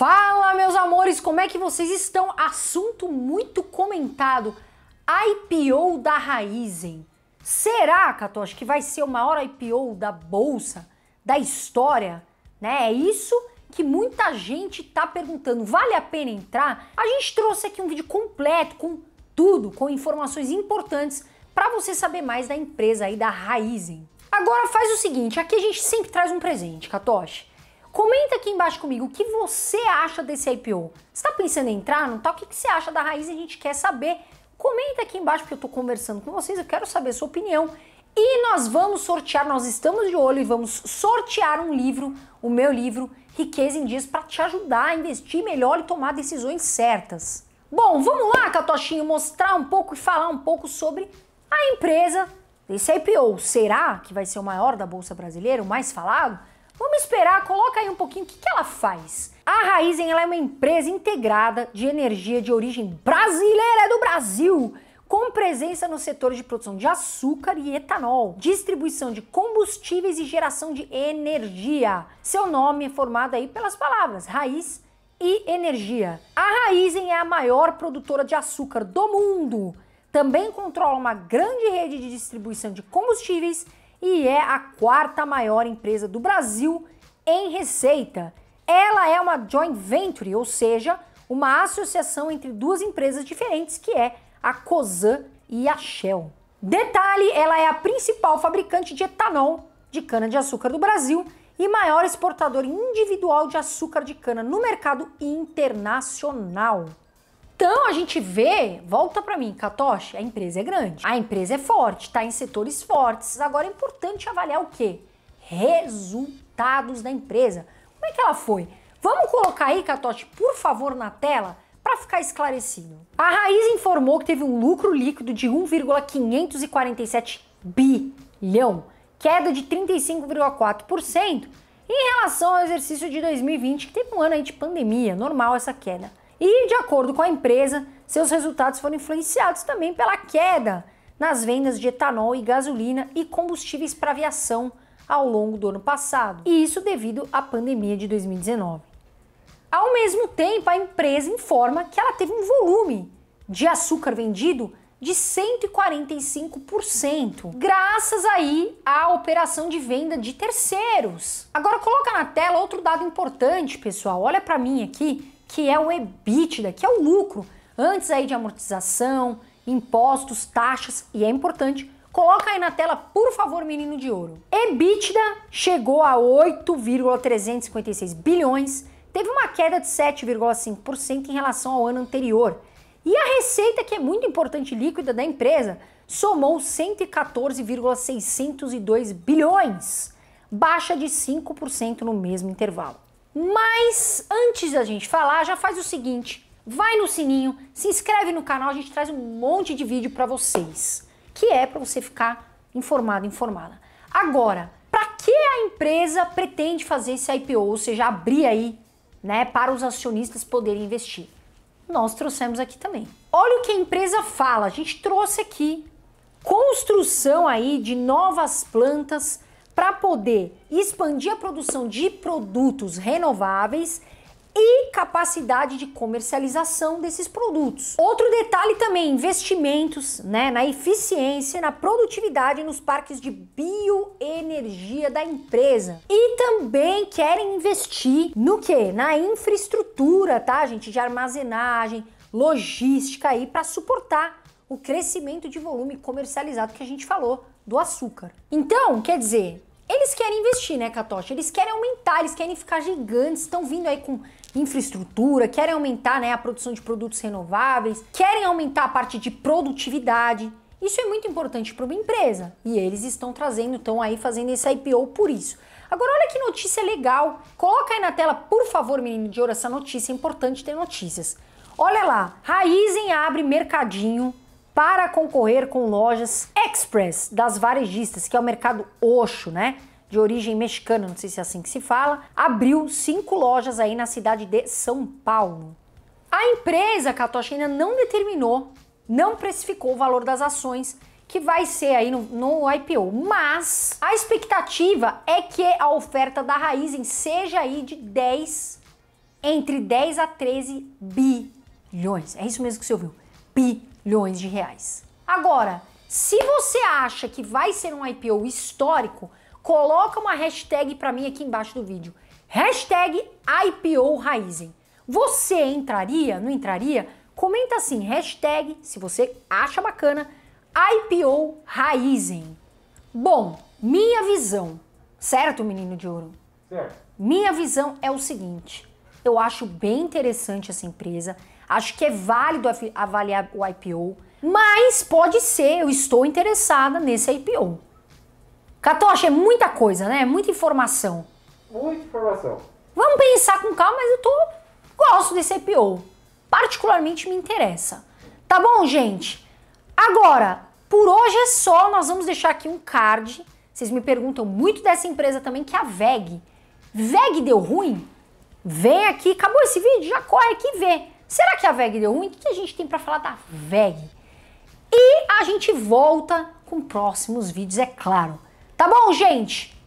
Fala, meus amores, como é que vocês estão? Assunto muito comentado: IPO da Raizen. Será, Katoshi, que vai ser o maior IPO da bolsa, da história? Né? É isso que muita gente tá perguntando. Vale a pena entrar? A gente trouxe aqui um vídeo completo com tudo, com informações importantes para você saber mais da empresa aí da Raizen. Agora faz o seguinte, aqui a gente sempre traz um presente, Katoshi. Comenta aqui embaixo comigo o que você acha desse IPO. Você está pensando em entrar? Não tá? O que, que você acha da raiz? A gente quer saber. Comenta aqui embaixo, porque eu estou conversando com vocês, eu quero saber a sua opinião. E nós vamos sortear, nós estamos de olho e vamos sortear um livro, o meu livro, Riqueza em Dias, para te ajudar a investir melhor e tomar decisões certas. Bom, vamos lá, Catochinho, mostrar um pouco e falar um pouco sobre a empresa desse IPO. Será que vai ser o maior da Bolsa Brasileira, o mais falado? Vamos esperar, coloca aí um pouquinho o que, que ela faz. A Raizen ela é uma empresa integrada de energia de origem brasileira, é do Brasil, com presença no setor de produção de açúcar e etanol, distribuição de combustíveis e geração de energia. Seu nome é formado aí pelas palavras raiz e energia. A Raizen é a maior produtora de açúcar do mundo. Também controla uma grande rede de distribuição de combustíveis e é a quarta maior empresa do Brasil em receita. Ela é uma joint venture, ou seja, uma associação entre duas empresas diferentes que é a Cosan e a Shell. Detalhe, ela é a principal fabricante de etanol de cana-de-açúcar do Brasil e maior exportador individual de açúcar de cana no mercado internacional. Então a gente vê, volta para mim, Katoshi, a empresa é grande, a empresa é forte, está em setores fortes. Agora é importante avaliar o quê? Resultados da empresa. Como é que ela foi? Vamos colocar aí, Katoshi, por favor, na tela para ficar esclarecido. A Raiz informou que teve um lucro líquido de 1,547 bilhão, queda de 35,4% em relação ao exercício de 2020, que teve um ano aí de pandemia, normal essa queda. E, de acordo com a empresa, seus resultados foram influenciados também pela queda nas vendas de etanol e gasolina e combustíveis para aviação ao longo do ano passado, e isso devido à pandemia de 2019. Ao mesmo tempo, a empresa informa que ela teve um volume de açúcar vendido de 145%, graças aí à operação de venda de terceiros. Agora coloca na tela outro dado importante, pessoal. Olha para mim aqui, que é o EBITDA, que é o lucro, antes aí de amortização, impostos, taxas, e é importante, coloca aí na tela, por favor, menino de ouro. EBITDA chegou a 8,356 bilhões, teve uma queda de 7,5% em relação ao ano anterior. E a receita, que é muito importante líquida da empresa, somou 114,602 bilhões, baixa de 5% no mesmo intervalo. Mas antes da gente falar, já faz o seguinte: vai no sininho, se inscreve no canal, a gente traz um monte de vídeo para vocês, que é para você ficar informado, informada. Agora, para que a empresa pretende fazer esse IPO, ou seja, abrir aí, né, para os acionistas poderem investir? Nós trouxemos aqui também. Olha o que a empresa fala, a gente trouxe aqui construção aí de novas plantas para poder expandir a produção de produtos renováveis e capacidade de comercialização desses produtos. Outro detalhe também, investimentos né, na eficiência, na produtividade nos parques de bioenergia da empresa. E também querem investir no que? Na infraestrutura, tá, gente? De armazenagem, logística aí para suportar o crescimento de volume comercializado que a gente falou do açúcar. Então, quer dizer, eles querem investir, né, Catocha? Eles querem aumentar, eles querem ficar gigantes, estão vindo aí com infraestrutura, querem aumentar né, a produção de produtos renováveis, querem aumentar a parte de produtividade. Isso é muito importante para uma empresa e eles estão trazendo, estão aí fazendo esse IPO por isso. Agora, olha que notícia legal. Coloca aí na tela, por favor, menino de ouro, essa notícia. É importante ter notícias. Olha lá, Raizen abre mercadinho para concorrer com lojas Express das varejistas, que é o mercado Oxo, né? de origem mexicana, não sei se é assim que se fala, abriu cinco lojas aí na cidade de São Paulo. A empresa, Catocha, ainda não determinou, não precificou o valor das ações que vai ser aí no, no, IPO. Mas a expectativa é que a oferta da Raizen seja aí de 10, entre 10 a 13 bilhões. É isso mesmo que você ouviu, bilhões de reais. Agora, se você acha que vai ser um IPO histórico, coloca uma hashtag para mim aqui embaixo do vídeo. Hashtag IPO Raizen. Você entraria? Não entraria? Comenta assim, hashtag, se você acha bacana, IPO Raizen. Bom, minha visão, certo, menino de ouro? Certo. Minha visão é o seguinte, eu acho bem interessante essa empresa, acho que é válido avaliar o IPO, mas pode ser, eu estou interessada nesse IPO. Catocha, é muita coisa, né? Muita informação. Muita informação. Vamos pensar com calma, mas eu tô gosto desse IPO. Particularmente me interessa. Tá bom, gente? Agora, por hoje é só, nós vamos deixar aqui um card. Vocês me perguntam muito dessa empresa também, que é a VEG. VEG deu ruim? Vem aqui, acabou esse vídeo, já corre aqui e vê. Será que a VEG deu ruim? O que a gente tem para falar da VEG? E a gente volta com próximos vídeos, é claro. Tá bom, gente?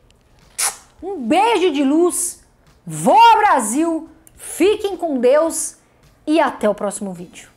Um beijo de luz. Vou ao Brasil. Fiquem com Deus e até o próximo vídeo.